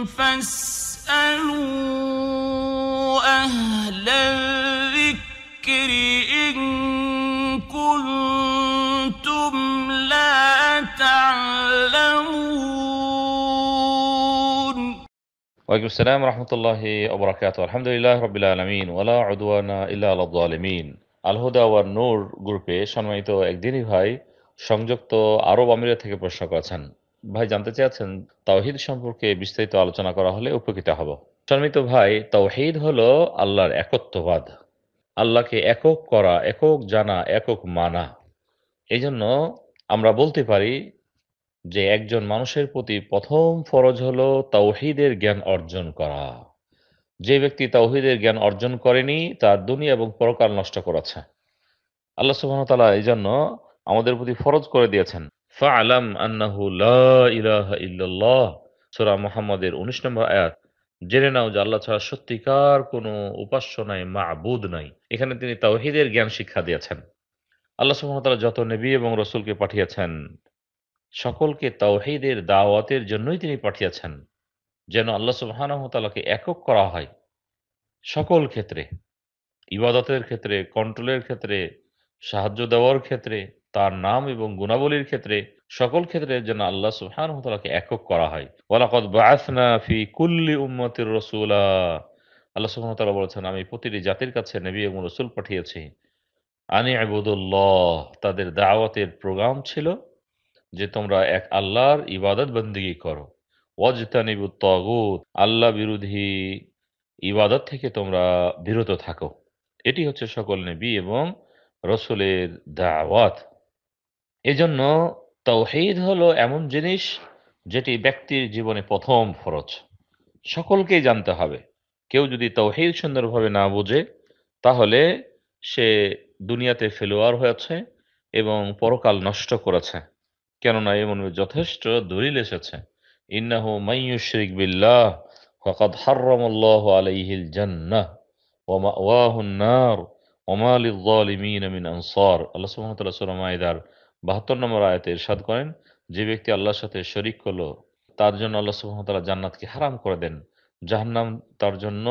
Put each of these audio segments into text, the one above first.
ওয়াইকুম সালাম রহমতুল্লাহ ওবরাকাত আলহামদুলিল্লাহ রবিল আলমিন ওলা আদওয়ানা ইল্লা আলমিন আলহুদাওয়ার নূর গ্রুপে সম্মানিত একদিনই ভাই সংযুক্ত আরব আমিরা থেকে প্রশ্ন করেছেন ভাই জানতে চেয়েছেন তাওহিদ সম্পর্কে বিস্তারিত আলোচনা করা হলে উপকৃত হব সম্মিত ভাই তাওহিদ হলো আল্লাহর একত্ববাদ আল্লাহকে একক করা একক জানা একক মানা এই জন্য আমরা বলতে পারি যে একজন মানুষের প্রতি প্রথম ফরজ হলো তাওহিদের জ্ঞান অর্জন করা যে ব্যক্তি তাওহিদের জ্ঞান অর্জন করেনি তার দুনিয়া এবং পরকাল নষ্ট করেছে আল্লাহ তালা এই জন্য আমাদের প্রতি ফরজ করে দিয়েছেন ফালাম আন্নাহু ইলাহা ইল্লাল্লাহ সুরা মোহাম্মদের উনিশ নম্বর আয়াত জেনে নাও যে আল্লাহ ছাড়া সত্যিকার কোনো উপাস্য নাই মাবুদ নাই এখানে তিনি তাওহিদের জ্ঞান শিক্ষা দিয়েছেন আল্লাহ সুহামতাল্লাহ যত নবী এবং রসুলকে পাঠিয়েছেন সকলকে তাওহিদের দাওয়াতের জন্যই তিনি পাঠিয়েছেন যেন আল্লাহ সুবাহানহতালাকে একক করা হয় সকল ক্ষেত্রে ইবাদতের ক্ষেত্রে কন্ট্রোলের ক্ষেত্রে সাহায্য দেওয়ার ক্ষেত্রে তার নাম এবং গুণাবলীর ক্ষেত্রে সকল ক্ষেত্রে যেন আল্লাহ সুহান হতলাকে একক করা হয় ওয়ালাকদ বাসনা ফি কুল্লি উম্মতির রসুলা আল্লাহ সুহান তালা বলেছেন আমি প্রতিটি জাতির কাছে নেবি এবং রসুল পাঠিয়েছি আনি আবুদুল্লাহ তাদের দাওয়াতের প্রোগ্রাম ছিল যে তোমরা এক আল্লাহর ইবাদত বন্দিগি করো ওয়াজতানিবু তগুত আল্লাহ বিরোধী ইবাদত থেকে তোমরা বিরত থাকো এটি হচ্ছে সকল নেবি এবং রসুলের দাওয়াত এজন্য তৌহিদ হলো এমন জিনিস যেটি ব্যক্তির জীবনে প্রথম ফরজ সকলকেই জানতে হবে কেউ যদি তৌহিদ সুন্দরভাবে না বোঝে তাহলে সে দুনিয়াতে ফেলোয়ার হয়েছে এবং পরকাল নষ্ট করেছে কেননা এ মনে যথেষ্ট দলিল এসেছে ইন্নাহু ইন্নাহ মাইয়ুশরিক বিল্লাহ ফকাদ হার্রমল্লাহ আলাইহিল জান্নাহ ওমা ওয়াহুন্নার ওমালিল জালিমিন মিন আনসার আল্লাহ সুবহানাহু ওয়া তাআলা সূরা মাইদার বাহাত্তর নম্বর আয়তে ইরশাদ করেন যে ব্যক্তি আল্লাহর সাথে শরিক করল তার জন্য আল্লাহ সুহামতাল্লাহ জান্নাতকে হারাম করে দেন জাহান্নাম তার জন্য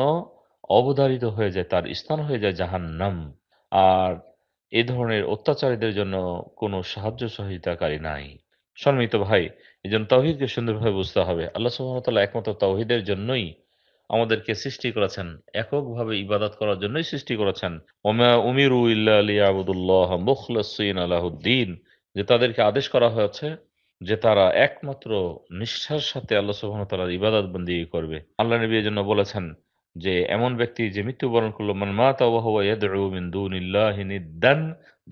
অবধারিত হয়ে যায় তার স্থান হয়ে যায় জাহান্নাম আর এ ধরনের অত্যাচারীদের জন্য কোনো সাহায্য সহযোগিতাকারী নাই সম্মিত ভাই এই জন্য তৌহিদকে সুন্দরভাবে বুঝতে হবে আল্লাহ সুহামতাল্লাহ একমাত্র তৌহিদের জন্যই আমাদেরকে সৃষ্টি করেছেন এককভাবে ইবাদত করার জন্যই সৃষ্টি করেছেন ওমা উমিরু ইল্লা আলী আবুদুল্লাহ মুখলসিন আলাহুদ্দিন যে তাদেরকে আদেশ করা হয়েছে যে তারা একমাত্র নিষ্ঠার সাথে আল্লাহ তালার ইবাদত বন্দি করবে আল্লাহ নবী জন্য বলেছেন যে এমন ব্যক্তি যে মৃত্যুবরণ করলো মান মা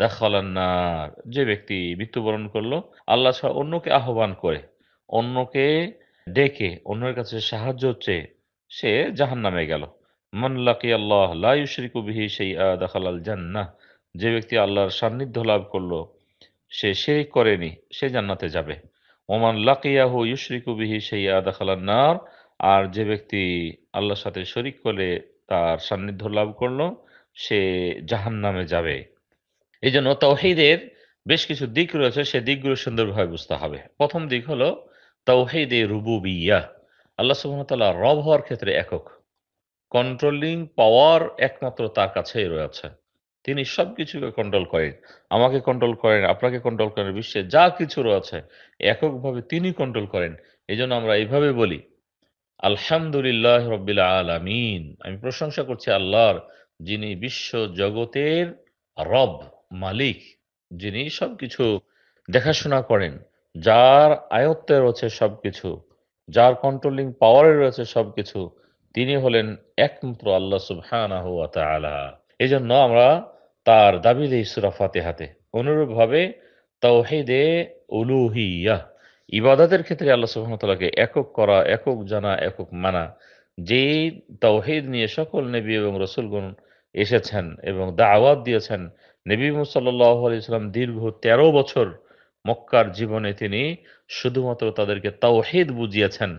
দাখালান্নার যে ব্যক্তি মৃত্যুবরণ করলো আল্লাহ ছাড়া অন্যকে আহ্বান করে অন্যকে ডেকে অন্যের কাছে সাহায্য চেয়ে সে জাহান নামে গেল মন লাকি আল্লাহ লাইশরিকু বিহি সেই আ দাখালাল জান্না যে ব্যক্তি আল্লাহর সান্নিধ্য লাভ করলো সে সেই করেনি সে জান্নাতে যাবে ওমান লাকিয়াহু ইউশরিকু বিহি সেই আদাখালার নার আর যে ব্যক্তি আল্লাহর সাথে শরিক করে তার সান্নিধ্য লাভ করলো সে জাহান নামে যাবে এই জন্য তৌহিদের বেশ কিছু দিক রয়েছে সে দিকগুলো সুন্দরভাবে বুঝতে হবে প্রথম দিক হলো তৌহিদ এ বিয়া আল্লাহ সুবাহতাল্লাহ রব হওয়ার ক্ষেত্রে একক কন্ট্রোলিং পাওয়ার একমাত্র তার কাছেই রয়েছে তিনি সব কিছুকে কন্ট্রোল করেন আমাকে কন্ট্রোল করেন আপনাকে কন্ট্রোল করেন বিশ্বে যা কিছু রয়েছে এককভাবে তিনি কন্ট্রোল করেন এই আমরা এইভাবে বলি আলহামদুলিল্লাহ রবিল আলমিন আমি প্রশংসা করছি আল্লাহর যিনি বিশ্ব জগতের রব মালিক যিনি সব কিছু দেখাশোনা করেন যার আয়ত্তে রয়েছে সব কিছু যার কন্ট্রোলিং পাওয়ারে রয়েছে সব কিছু তিনি হলেন একমাত্র আল্লাহ সুবহানাহু এই জন্য আমরা তার দাবি দেয় সুরা ফাতেহাতে অনুরূপভাবে তাওহেদে উলুহিয়া ইবাদতের ক্ষেত্রে আল্লাহ সুহামতাল্লাহকে একক করা একক জানা একক মানা যেই তাওহিদ নিয়ে সকল নেবী এবং রসুলগণ এসেছেন এবং দাওয়াত দিয়েছেন নেবী মুসাল্লাহ আলি ইসলাম দীর্ঘ ১৩ বছর মক্কার জীবনে তিনি শুধুমাত্র তাদেরকে তাওহিদ বুঝিয়েছেন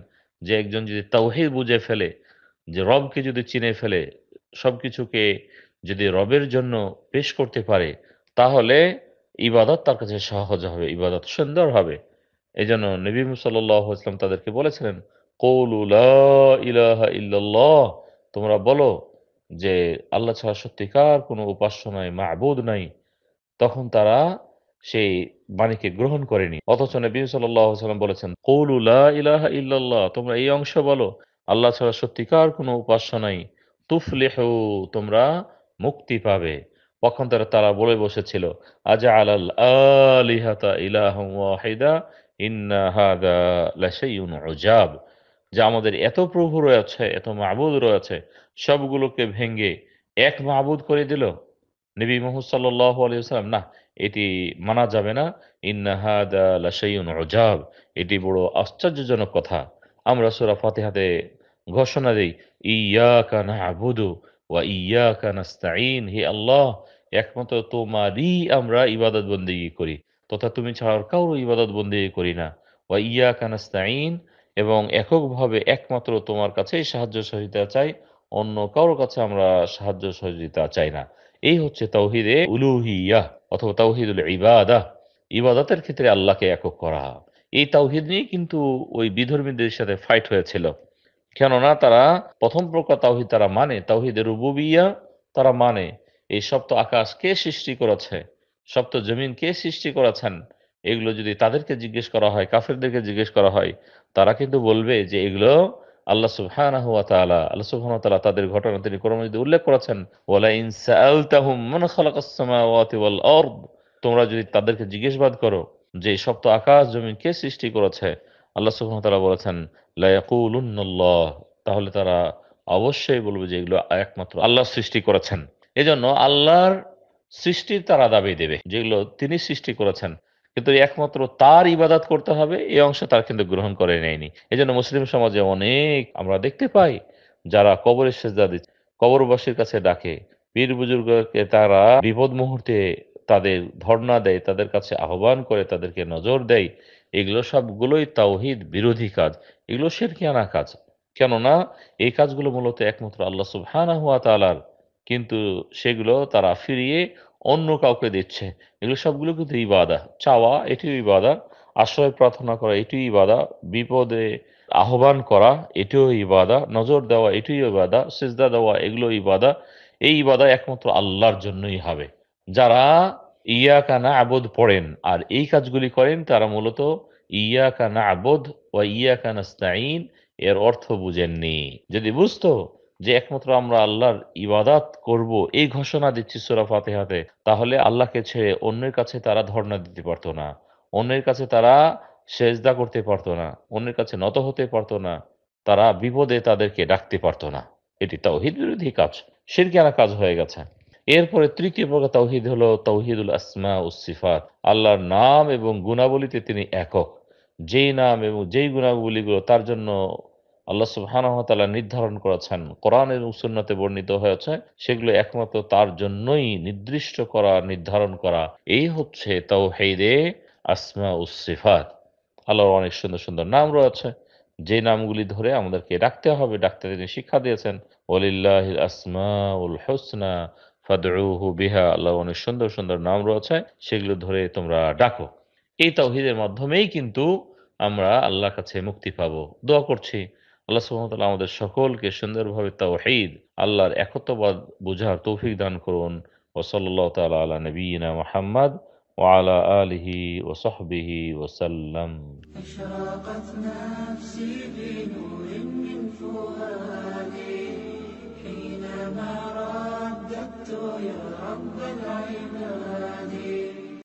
যে একজন যদি তাওহিদ বুঝে ফেলে যে রবকে যদি চিনে ফেলে সব কিছুকে যদি রবের জন্য পেশ করতে পারে তাহলে ইবাদত তার কাছে সহজ হবে ইবাদত সুন্দর হবে এই জন্য নবী সাল্লাম তাদেরকে বলেছিলেন তোমরা বলো যে আল্লাহ ছাড়া সত্যিকার কোনো উপাস্য নাই মাহবুদ নাই তখন তারা সেই বাণীকে গ্রহণ করেনি অথচ নবী সাল্লাম বলেছেন কৌলুলা ইলাহ ইল্লাহ তোমরা এই অংশ বলো আল্লাহ ছাড়া সত্যিকার কোনো উপাস্য নাই তুফলেহ তোমরা মুক্তি পাবে তখন তারা বলে বসেছিল আজা আলাল যে যা আমাদের এত প্রভু রয়েছে এত মাহবুদ রয়েছে সবগুলোকে ভেঙ্গে এক মাহবুদ করে দিল নবী মোহাম্মদ আলাইহি সাল্লাম না এটি মানা যাবে না ইন্নাহাদা লাশাইউন রজাব এটি বড় আশ্চর্যজনক কথা আমরা সূরা হাতে ঘোষণা দিই ইয়া কানা আবুদু ওয়া ইয়া কানাস্তাইন হে আল্লাহ একমাত্র তোমারই আমরা ইবাদত বন্দী করি তথা তুমি ছাড়ার কারো ইবাদত বন্দী করি না ওয়া ইয়া কানাস্তাইন এবং এককভাবে একমাত্র তোমার কাছেই সাহায্য সহযোগিতা চাই অন্য কারোর কাছে আমরা সাহায্য সহযোগিতা চাই না এই হচ্ছে তৌহিদে উলুহিয়া অথবা তাওহিদুল ইবাদা ইবাদতের ক্ষেত্রে আল্লাহকে একক করা এই তাওহিদ নিয়ে কিন্তু ওই বিধর্মীদের সাথে ফাইট হয়েছিল কেননা তারা প্রথম প্রকার তাওহিদ তারা মানে তাওহিদের রুবুবিয়া তারা মানে এই সপ্ত আকাশ কে সৃষ্টি করেছে সপ্ত জমিন কে সৃষ্টি করেছেন এগুলো যদি তাদেরকে জিজ্ঞেস করা হয় কাফেরদেরকে জিজ্ঞেস করা হয় তারা কিন্তু বলবে যে এগুলো আল্লাহ সুবহান আল্লাহ সুবহান তাদের ঘটনা তিনি যদি উল্লেখ করেছেন তোমরা যদি তাদেরকে জিজ্ঞেসবাদ করো যে সপ্ত আকাশ জমিন কে সৃষ্টি করেছে আল্লাহ সুখন তারা বলেছেন লায়াকুল্লাহ তাহলে তারা অবশ্যই বলবে যে এগুলো একমাত্র আল্লাহ সৃষ্টি করেছেন এজন্য আল্লাহর সৃষ্টির তারা দাবি দেবে যেগুলো তিনি সৃষ্টি করেছেন কিন্তু একমাত্র তার ইবাদাত করতে হবে এই অংশ তার কিন্তু গ্রহণ করে নেয়নি এই জন্য মুসলিম সমাজে অনেক আমরা দেখতে পাই যারা কবরের সেজদা দিচ্ছে কবরবাসীর কাছে ডাকে পীর বুজুর্গকে তারা বিপদ মুহূর্তে তাদের ধর্ণা দেয় তাদের কাছে আহ্বান করে তাদেরকে নজর দেয় এগুলো সবগুলোই তাওহিদ বিরোধী কাজ এগুলো শেরকিয়ানা কাজ কেননা এই কাজগুলো মূলত একমাত্র আল্লাহ সুবহানা হুয়া তালার কিন্তু সেগুলো তারা ফিরিয়ে অন্য কাউকে দিচ্ছে এগুলো সবগুলো কিন্তু ইবাদা চাওয়া এটিও ইবাদা আশ্রয় প্রার্থনা করা এটিও ইবাদা বিপদে আহ্বান করা এটিও ইবাদা নজর দেওয়া এটিও ইবাদা সিজদা দেওয়া এগুলো ইবাদা এই ইবাদা একমাত্র আল্লাহর জন্যই হবে যারা ইয়া কানা আবদ পড়েন আর এই কাজগুলি করেন তারা মূলত ইয়া কানা আবদ ও ইয়া কানা এর অর্থ বুঝেননি যদি বুঝতো যে একমাত্র আমরা আল্লাহর ইবাদাত করব এই ঘোষণা দিচ্ছি সুরা হাতে তাহলে আল্লাহকে ছেড়ে অন্যের কাছে তারা ধর্ণা দিতে পারতো না অন্যের কাছে তারা সেজদা করতে পারতো না অন্যের কাছে নত হতে পারতো না তারা বিপদে তাদেরকে ডাকতে পারতো না এটি তাওহিদ বিরোধী কাজ সিরকানা কাজ হয়ে গেছে এরপরে তৃতীয় প্রকার তৌহিদ হল তৌহিদুল আসমা উসিফাত আল্লাহর নাম এবং গুণাবলীতে তিনি একক যেই নাম এবং যেই গুণাবলীগুলো তার জন্য আল্লাহ সুবাহানহতালা নির্ধারণ করেছেন কোরআন এবং সুন্নাতে বর্ণিত হয়েছে সেগুলো একমাত্র তার জন্যই নির্দিষ্ট করা নির্ধারণ করা এই হচ্ছে তাও হেদে আসমা উসিফাত আল্লাহর অনেক সুন্দর সুন্দর নাম রয়েছে যে নামগুলি ধরে আমাদেরকে ডাকতে হবে ডাক্তার তিনি শিক্ষা দিয়েছেন ওলিল্লাহ আসমা উল হোসনা ফাদুহু বিহা আল্লাহ অনেক সুন্দর সুন্দর নাম রয়েছে সেগুলো ধরে তোমরা ডাকো এই তাওহিদের মাধ্যমেই কিন্তু আমরা আল্লাহর কাছে মুক্তি পাব দোয়া করছি আল্লাহ সুহামতাল্লাহ আমাদের সকলকে সুন্দরভাবে তাওহিদ আল্লাহর একত্ববাদ বোঝার তৌফিক দান করুন ওসল্লা তাল আলা নবীনা মোহাম্মদ وعلى آله وصحبه وسلم أشراقت نفسي بنور من فؤادي حينما رأى عبدت يا رب العباد